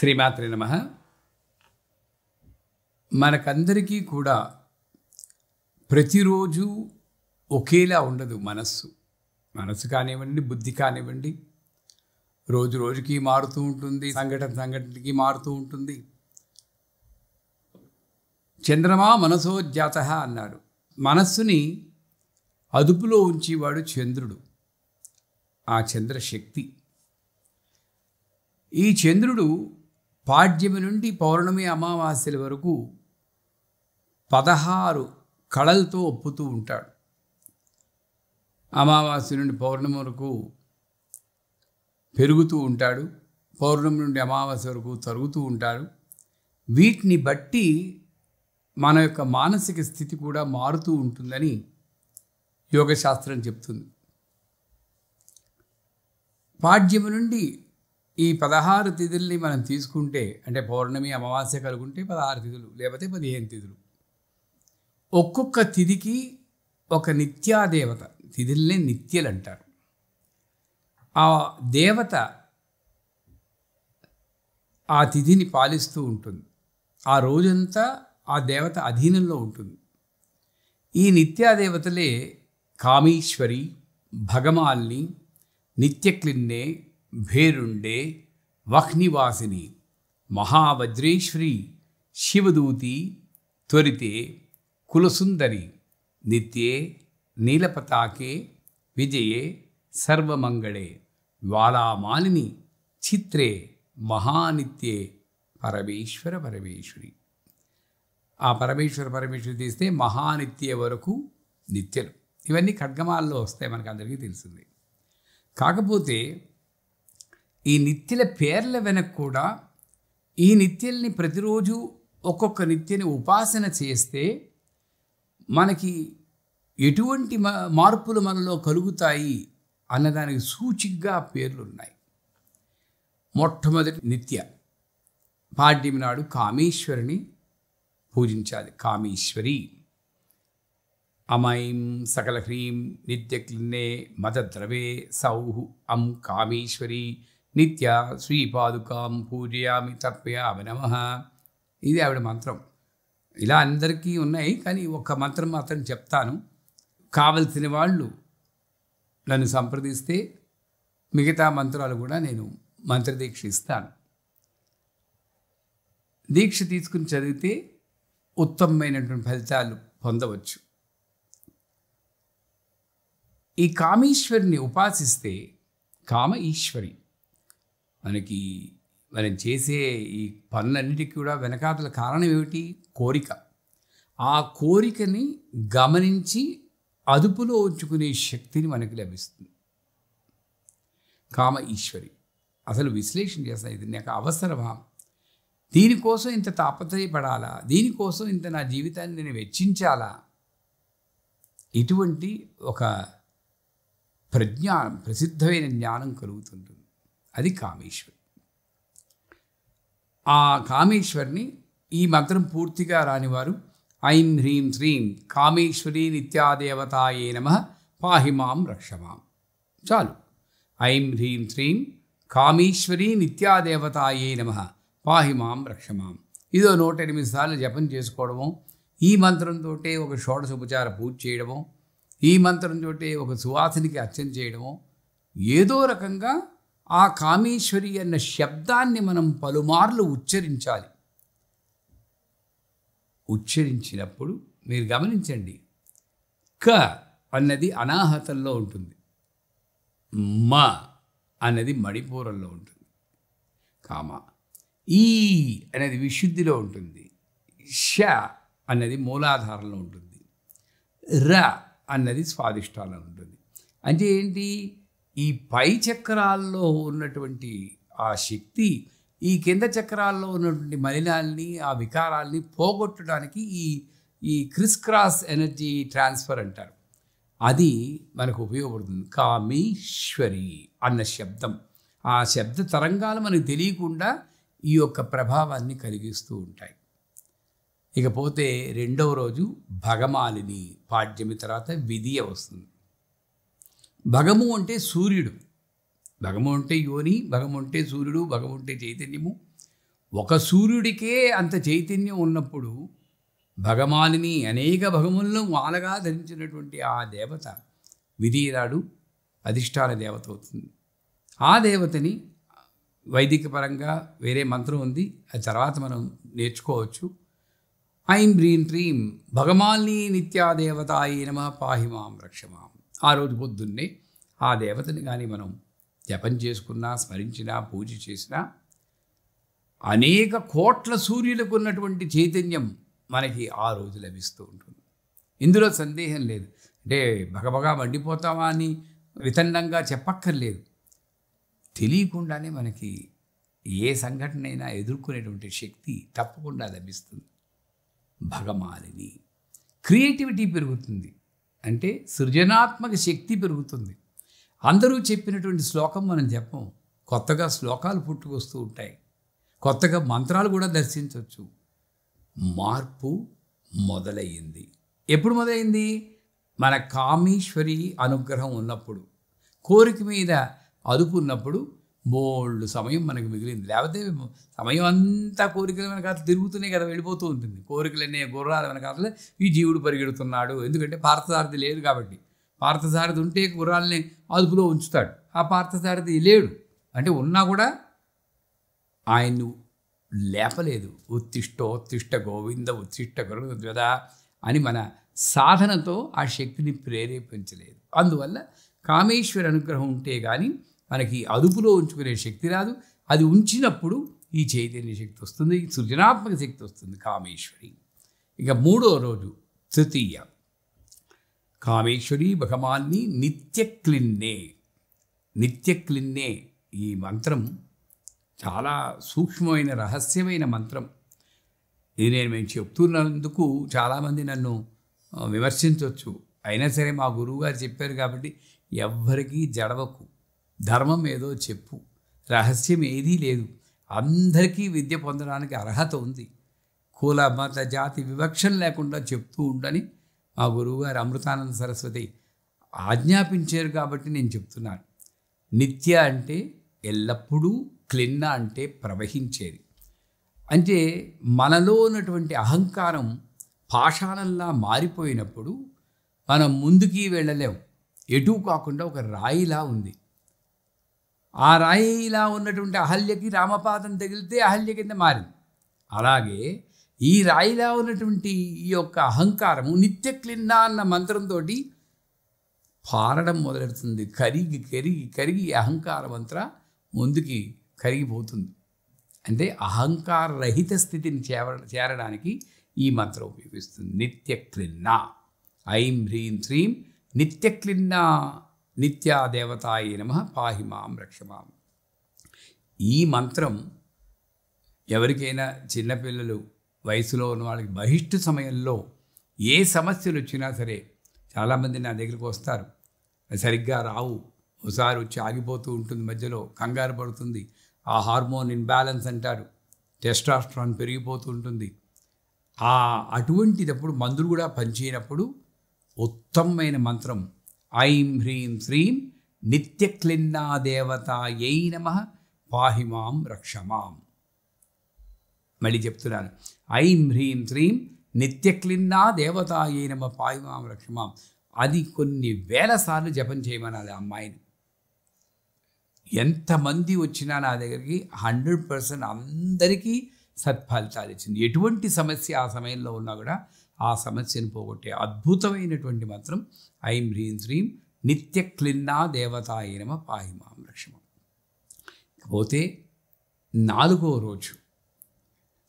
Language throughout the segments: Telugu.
శ్రీమాత్రి నమ మనకందరికీ కూడా ప్రతిరోజు ఒకేలా ఉండదు మనస్సు మనస్సు కానివ్వండి బుద్ధి కానివ్వండి రోజు రోజుకి మారుతూ ఉంటుంది సంఘటన సంఘటనకి మారుతూ ఉంటుంది చంద్రమా మనసోజాత అన్నారు మనస్సుని అదుపులో ఉంచేవాడు చంద్రుడు ఆ చంద్రశక్తి ఈ చంద్రుడు పాడ్యమి నుండి పౌర్ణమి అమావాస్యల వరకు పదహారు కళలతో ఒప్పుతూ ఉంటాడు అమావాస్య నుండి పౌర్ణమి వరకు పెరుగుతూ ఉంటాడు పౌర్ణమి నుండి అమావాస్య వరకు తరుగుతూ ఉంటాడు వీటిని బట్టి మన యొక్క మానసిక స్థితి కూడా మారుతూ ఉంటుందని యోగశాస్త్రం చెప్తుంది పాడ్యము నుండి ఈ పదహారు తిథుల్ని మనం తీసుకుంటే అంటే పౌర్ణమి అమావాస్య కలుగుంటే పదహారు తిథులు లేకపోతే పదిహేను తిథులు ఒక్కొక్క తిథికి ఒక నిత్యాదేవత తిథుల్ని నిత్యలు అంటారు ఆ దేవత ఆ తిథిని పాలిస్తూ ఉంటుంది ఆ రోజంతా ఆ దేవత అధీనంలో ఉంటుంది ఈ నిత్యాదేవతలే కామీశ్వరి భగమాల్ని నిత్యక్లిన్నే భేరుండే వహ్నివాసిని మహావజ్రేశ్వరి శివదూతి త్వరితే కులసుందరి నిత్యే నీలపతాకే విజయే సర్వమంగళే జ్వాలామాలిని చిత్రే మహానిత్యే పరమేశ్వర పరమేశ్వరి ఆ పరమేశ్వర పరమేశ్వరి తీస్తే మహానిత్య వరకు నిత్యలు ఇవన్నీ ఖడ్గమాల్లో వస్తాయి మనకు అందరికీ తెలిసింది కాకపోతే ఈ నిత్యల పేర్ల వెనక కూడా ఈ నిత్యల్ని ప్రతిరోజు ఒక్కొక్క నిత్యని ఉపాసన చేస్తే మనకి ఎటువంటి మార్పులు మనలో కలుగుతాయి అన్నదానికి సూచికగా పేర్లున్నాయి మొట్టమొదటి నిత్య పాడ్యం నాడు కామేశ్వరిని పూజించాలి కామేశ్వరి అమైం సకల హ్రీం నిత్యక్లినే మదద్రవే సౌహు అం కామేశ్వరి నిత్య శ్రీపాదుకాం పూజయామి తర్పయామి నమ ఇది ఆవిడ మంత్రం ఇలా అందరికీ ఉన్నాయి కానీ ఒక మంత్రం మాత్రం చెప్తాను కావలసిన వాళ్ళు నన్ను సంప్రదిస్తే మిగతా మంత్రాలు కూడా నేను మంత్రదీక్ష ఇస్తాను దీక్ష తీసుకుని చదివితే ఉత్తమమైనటువంటి ఫలితాలు పొందవచ్చు ఈ కామేశ్వరిని ఉపాసిస్తే కామ ఈశ్వరి మనకి మనం చేసే ఈ పనులన్నిటికీ కూడా వెనకాతల కారణం ఏమిటి కోరిక ఆ కోరికని గమనించి అదుపులో ఉంచుకునే శక్తిని మనకి లభిస్తుంది కామ ఈశ్వరి అసలు విశ్లేషణ చేస్తాను ఇది నాకు అవసరమా దీనికోసం ఇంత తాపత్రయపడాలా దీనికోసం ఇంత నా జీవితాన్ని నేను వెచ్చించాలా ఇటువంటి ఒక ప్రజ్ఞానం ప్రసిద్ధమైన జ్ఞానం కలుగుతుంటుంది అది కామేశ్వరి ఆ కామేశ్వరిని ఈ మంత్రం పూర్తిగా రానివారు ఐం హ్రీం శ్రీం కామేశ్వరి నిత్యాదేవతాయే నమ పాహిమాం రక్షమాం చాలు ఐం హ్రీం శ్రీం కామేశ్వరి నిత్యాదేవతాయే నమ పాహిమాం రక్షమాం ఇదో నూట ఎనిమిది సార్లు జపం చేసుకోవడము ఈ మంత్రంతో ఒక ఉపచార పూజ చేయడము ఈ మంత్రంతో ఒక సువాసనికి అర్చన చేయడము ఏదో రకంగా ఆ కామేశ్వరి అన్న శబ్దాన్ని మనం పలుమార్లు ఉచ్చరించాలి ఉచ్చరించినప్పుడు మీరు గమనించండి క అన్నది అనాహతంలో ఉంటుంది మ అన్నది మణిపూరంలో ఉంటుంది కామ ఈ అనేది విశుద్ధిలో ఉంటుంది ష అన్నది మూలాధారంలో ఉంటుంది ర అన్నది స్వాదిష్టాలు ఉంటుంది అంటే ఏంటి ఈ పై చక్రాల్లో ఉన్నటువంటి ఆ శక్తి ఈ కింద చక్రాల్లో ఉన్నటువంటి మలినాల్ని ఆ వికారాల్ని పోగొట్టడానికి ఈ ఈ క్రిస్ క్రాస్ ఎనర్జీ ట్రాన్స్ఫర్ అంటారు అది మనకు ఉపయోగపడుతుంది కామీశ్వరి అన్న శబ్దం ఆ శబ్ద తరంగాలు మనకు తెలియకుండా ఈ యొక్క ప్రభావాన్ని కలిగిస్తూ ఉంటాయి ఇకపోతే రెండవ రోజు భగమాలిని పాడ్యమి తర్వాత విధియ వస్తుంది భగము అంటే సూర్యుడు భగము అంటే యోని భగము అంటే సూర్యుడు భగము అంటే చైతన్యము ఒక సూర్యుడికే అంత చైతన్యం ఉన్నప్పుడు భగమాలిని అనేక భగములను వాలగా ధరించినటువంటి ఆ దేవత విధీరాడు అధిష్టాన దేవత అవుతుంది ఆ దేవతని వైదిక పరంగా వేరే మంత్రం ఉంది అది తర్వాత మనం నేర్చుకోవచ్చు ఐం బ్రీం ట్రీం భగమాలిని నిత్యాదేవతాయి నమ పాహిమాం రక్షమాం ఆ రోజు పొద్దున్నే ఆ దేవతని కానీ మనం జపం చేసుకున్నా స్మరించినా పూజ చేసినా అనేక కోట్ల సూర్యులకు ఉన్నటువంటి చైతన్యం మనకి ఆ రోజు లభిస్తూ ఉంటుంది ఇందులో సందేహం లేదు అంటే భగభగా వండిపోతావా అని వితండంగా చెప్పక్కర్లేదు తెలియకుండానే మనకి ఏ సంఘటన అయినా ఎదుర్కొనేటువంటి శక్తి తప్పకుండా లభిస్తుంది భగమాలిని క్రియేటివిటీ పెరుగుతుంది అంటే సృజనాత్మక శక్తి పెరుగుతుంది అందరూ చెప్పినటువంటి శ్లోకం మనం చెప్పం కొత్తగా శ్లోకాలు పుట్టుకొస్తూ ఉంటాయి కొత్తగా మంత్రాలు కూడా దర్శించవచ్చు మార్పు మొదలయ్యింది ఎప్పుడు మొదలైంది మన కామేశ్వరి అనుగ్రహం ఉన్నప్పుడు కోరిక మీద అదుపు ఉన్నప్పుడు బోల్డ్ సమయం మనకు మిగిలింది లేకపోతే సమయం అంతా కోరికలు వెనకాల తిరుగుతూనే కదా వెళ్ళిపోతూ ఉంటుంది కోరికలనే గుర్రాల వెనకాల ఈ జీవుడు పరిగెడుతున్నాడు ఎందుకంటే పార్థసారథి లేదు కాబట్టి పార్థసారథి ఉంటే గుర్రాలని అదుపులో ఉంచుతాడు ఆ పార్థసారథి లేడు అంటే ఉన్నా కూడా ఆయన్ను లేపలేదు ఉత్తిష్టో ఉత్తిష్ట గోవింద ఉత్తిష్ట గరుడ అని మన సాధనతో ఆ శక్తిని ప్రేరేపించలేదు అందువల్ల కామేశ్వర అనుగ్రహం ఉంటే కానీ మనకి అదుపులో ఉంచుకునే శక్తి రాదు అది ఉంచినప్పుడు ఈ చైతన్య శక్తి వస్తుంది సృజనాత్మక శక్తి వస్తుంది కామేశ్వరి ఇక మూడో రోజు తృతీయ కామేశ్వరి భగవాన్ని నిత్యక్లిన్నే నిత్యక్లిన్నే ఈ మంత్రం చాలా సూక్ష్మమైన రహస్యమైన మంత్రం ఇది నేను మేము చెప్తున్నందుకు చాలామంది నన్ను విమర్శించవచ్చు అయినా సరే మా గురువుగారు చెప్పారు కాబట్టి ఎవ్వరికీ జడవకు ధర్మం ఏదో చెప్పు రహస్యం ఏదీ లేదు అందరికీ విద్య పొందడానికి అర్హత ఉంది కుల మత జాతి వివక్షం లేకుండా చెప్తూ ఉండని మా గురువుగారు అమృతానంద సరస్వతి ఆజ్ఞాపించారు కాబట్టి నేను చెప్తున్నాను నిత్య అంటే ఎల్లప్పుడూ క్లిన్న అంటే ప్రవహించేది అంటే మనలో ఉన్నటువంటి అహంకారం పాషాణంలా మారిపోయినప్పుడు మనం ముందుకి వెళ్ళలేం ఎటు కాకుండా ఒక రాయిలా ఉంది ఆ రాయి ఇలా ఉన్నటువంటి అహల్యకి రామపాదం తగిలితే అహల్య కింద మారింది అలాగే ఈ రాయిలా ఉన్నటువంటి ఈ యొక్క అహంకారము నిత్య క్లిన్నా అన్న మంత్రంతో పారడం మొదలెడుతుంది కరిగి కరిగి కరిగి అహంకార మంత్ర ముందుకి కరిగిపోతుంది అంటే అహంకార రహిత స్థితిని చేర చేరడానికి ఈ మంత్రం ఉపయోగిస్తుంది నిత్య క్లిన్నా ఐం హ్రీం శ్రీం నిత్య క్లిన్నా నిత్యాదేవతాయ నమ పాహిమాం రక్షమాం ఈ మంత్రం ఎవరికైనా చిన్నపిల్లలు వయసులో ఉన్న వాళ్ళకి బహిష్టు సమయంలో ఏ సమస్యలు వచ్చినా సరే చాలామంది నా దగ్గరికి వస్తారు సరిగ్గా రావు ఒకసారి వచ్చి ఆగిపోతూ ఉంటుంది మధ్యలో కంగారు పడుతుంది ఆ హార్మోన్ ఇన్బ్యాలెన్స్ అంటారు టెస్టాస్ట్రాన్ పెరిగిపోతూ ఉంటుంది ఆ అటువంటిదప్పుడు మందులు కూడా పనిచేయనప్పుడు ఉత్తమమైన మంత్రం ఐం హ్రీం శ్రీం నిత్యక్లిన్నాదేవతాయై నమ పాహి మాం రక్షమాం మళ్ళీ చెప్తున్నాను ఐం హ్రీం శ్రీం నిత్యక్లిన్నా దేవతాయై నమ పాహి మాం రక్షమాం అది కొన్ని వేల సార్లు జపం చేయమనాలి అమ్మాయిని ఎంతమంది వచ్చినా నా దగ్గరికి హండ్రెడ్ పర్సెంట్ అందరికీ సత్ఫలితాలు ఇచ్చింది ఎటువంటి సమస్య ఆ సమయంలో ఉన్నా కూడా ఆ సమస్యను పోగొట్టే అద్భుతమైనటువంటి మంత్రం ఐం హ్రీం శ్రీం నిత్య క్లిన్నా దేవతాయనమ మాం రక్షమ పోతే నాలుగో రోజు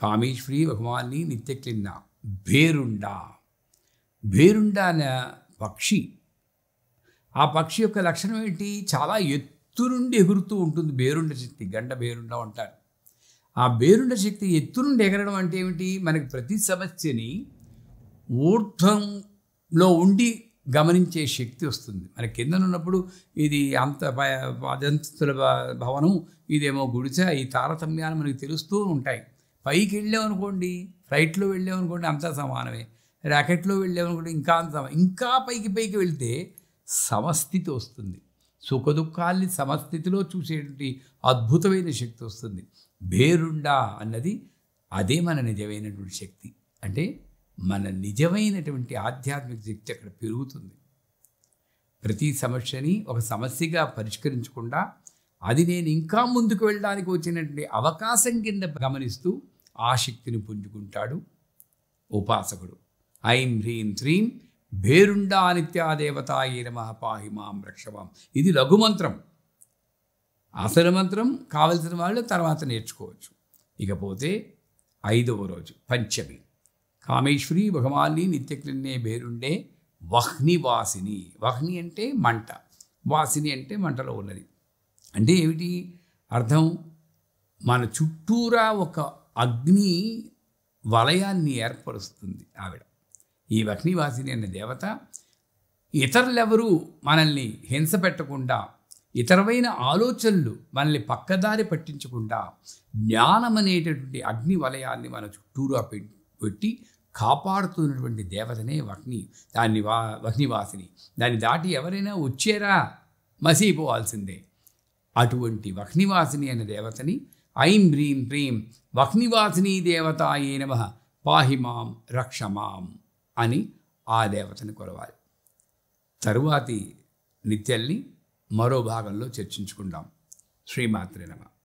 కామేశ్వరి భగవాన్ని నిత్య క్లిన్నా భేరుండా భేరుండా అనే పక్షి ఆ పక్షి యొక్క లక్షణం ఏంటి చాలా ఎత్తు నుండి ఎగురుతూ ఉంటుంది బేరుండ శక్తి గండ బేరుండ అంటారు ఆ బేరుండ శక్తి ఎత్తు నుండి ఎగరడం అంటే ఏమిటి మనకి ప్రతి సమస్యని ఊర్ధ్వంలో ఉండి గమనించే శక్తి వస్తుంది మరి కిందనున్నప్పుడు ఇది అంత అజంతుల భవనం ఇదేమో గుడిచ ఈ తారతమ్యాలు మనకు తెలుస్తూ ఉంటాయి పైకి వెళ్ళామనుకోండి ఫ్లైట్లో వెళ్ళామనుకోండి అంతా సమానమే ర్యాకెట్లో వెళ్ళామనుకోండి ఇంకా అంత ఇంకా పైకి పైకి వెళ్తే సమస్థితి వస్తుంది సుఖదుఖాల్ని సమస్థితిలో చూసేటువంటి అద్భుతమైన శక్తి వస్తుంది భేరుండా అన్నది అదే మన నిజమైనటువంటి శక్తి అంటే మన నిజమైనటువంటి ఆధ్యాత్మిక శక్తి అక్కడ పెరుగుతుంది ప్రతి సమస్యని ఒక సమస్యగా పరిష్కరించకుండా అది నేను ఇంకా ముందుకు వెళ్ళడానికి వచ్చినటువంటి అవకాశం కింద గమనిస్తూ ఆ శక్తిని పుంజుకుంటాడు ఉపాసకుడు ఐం హ్రీం శ్రీం భేరుండా నిత్యాదేవతాయే నమ పాహి మాం రక్షమాం ఇది లఘుమంత్రం అసలు మంత్రం కావలసిన వాళ్ళు తర్వాత నేర్చుకోవచ్చు ఇకపోతే ఐదవ రోజు పంచమి కామేశ్వరి భగవాన్ని నిత్యకిరణే బేరుండే వహ్ని వాసిని వహ్ని అంటే మంట వాసిని అంటే మంటలో ఉన్నది అంటే ఏమిటి అర్థం మన చుట్టూరా ఒక అగ్ని వలయాన్ని ఏర్పరుస్తుంది ఆవిడ ఈ వహ్నివాసిని అనే దేవత ఇతరులెవరూ మనల్ని హింస పెట్టకుండా ఇతరమైన ఆలోచనలు మనల్ని పక్కదారి పట్టించకుండా జ్ఞానం అనేటటువంటి అగ్ని వలయాన్ని మన చుట్టూరా పెట్టి కాపాడుతున్నటువంటి దేవతనే వహ్ని దాన్ని వా వహ్నివాసిని దాన్ని దాటి ఎవరైనా వచ్చారా మసిపోవాల్సిందే అటువంటి వహ్నివాసిని అనే దేవతని ఐం బ్రీం ప్రీం వహ్నివాసిని దేవతాయే నమ పాహిమాం రక్షమాం అని ఆ దేవతని కొలవాలి తరువాతి నిత్యల్ని మరో భాగంలో చర్చించుకుందాం శ్రీమాత్రే నమ